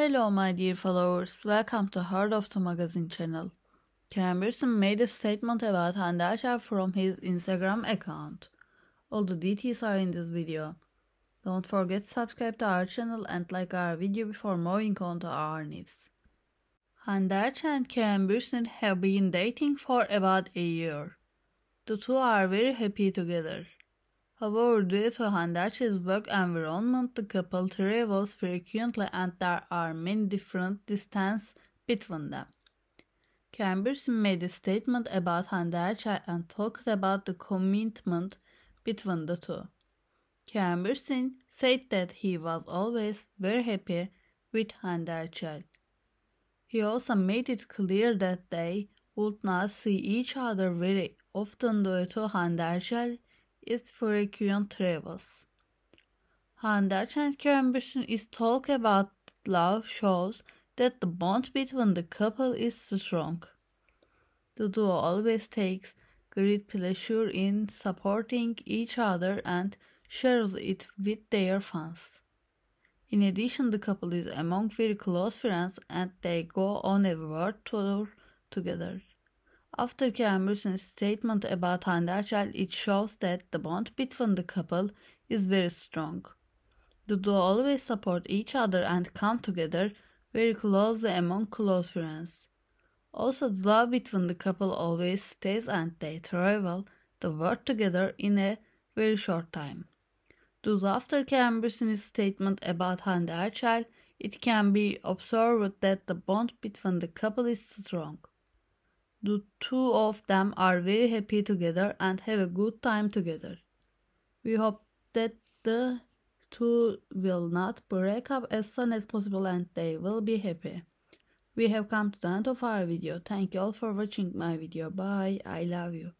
Hello my dear followers, welcome to Heart of the Magazine channel. Ken Pearson made a statement about Hande from his Instagram account. All the details are in this video. Don't forget to subscribe to our channel and like our video before moving on to our news. Hande and Ken Pearson have been dating for about a year. The two are very happy together. However, due to Handachi's work environment, the couple travels frequently and there are many different distances between them. Cambridge made a statement about Handachi and talked about the commitment between the two. Cambridge said that he was always very happy with Handachi. He also made it clear that they would not see each other very often due to Handachi is for frequent travels. Handel and Cambridge is talk about love shows that the bond between the couple is strong. The duo always takes great pleasure in supporting each other and shares it with their fans. In addition, the couple is among very close friends and they go on a world tour together. After Karen Britain's statement about Hande Erçel, it shows that the bond between the couple is very strong. The duo always support each other and come together very closely among close friends. Also, the love between the couple always stays and they travel the world together in a very short time. Thus, after Karen Britain's statement about Hande Erçel, it can be observed that the bond between the couple is strong. The two of them are very happy together and have a good time together. We hope that the two will not break up as soon as possible and they will be happy. We have come to the end of our video. Thank you all for watching my video. Bye. I love you.